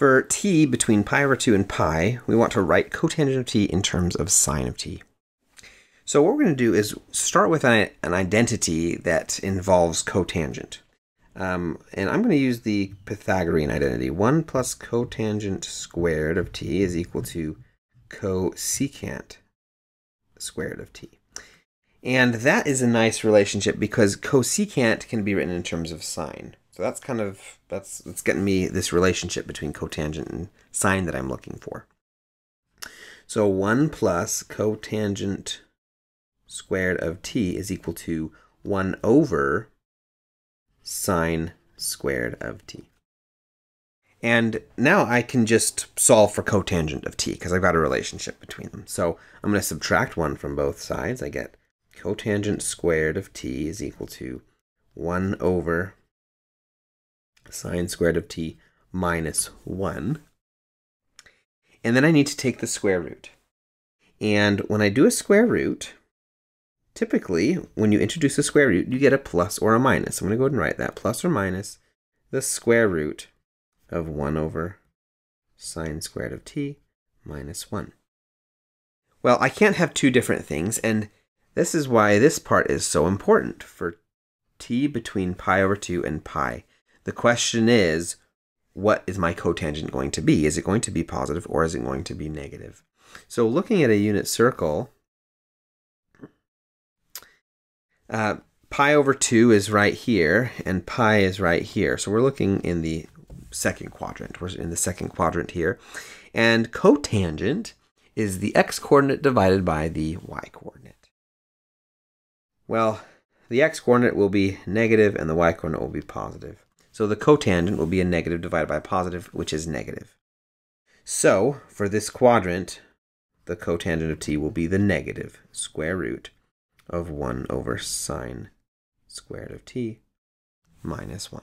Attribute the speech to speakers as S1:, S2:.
S1: For t between pi over 2 and pi, we want to write cotangent of t in terms of sine of t. So what we're going to do is start with an, identity that involves cotangent. Um, and I'm going to use the Pythagorean identity. 1 plus cotangent squared of t is equal to cosecant squared of t. And that is a nice relationship because cosecant can be written in terms of sine. So that's kind of that's it's getting me this relationship between cotangent and sine that I'm looking for. So 1 plus cotangent squared of t is equal to 1 over sine squared of t. And now I can just solve for cotangent of t because I've got a relationship between them. So I'm going to subtract 1 from both sides. I get cotangent squared of t is equal to 1 over sine squared of t minus 1. And then I need to take the square root. And when I do a square root, typically when you introduce a square root, you get a plus or a minus. I'm going to go ahead and write that, plus or minus the square root of 1 over sine squared of t minus 1. Well, I can't have two different things, and this is why this part is so important for t between pi over 2 and pi the question is, what is my cotangent going to be? Is it going to be positive or is it going to be negative? So looking at a unit circle, uh, pi over 2 is right here and pi is right here. So we're looking in the second quadrant. We're in the second quadrant here. And cotangent is the x-coordinate divided by the y-coordinate. Well, the x-coordinate will be negative and the y-coordinate will be positive. So the cotangent will be a negative divided by a positive, which is negative. So for this quadrant, the cotangent of t will be the negative square root of 1 over sine squared of t minus 1.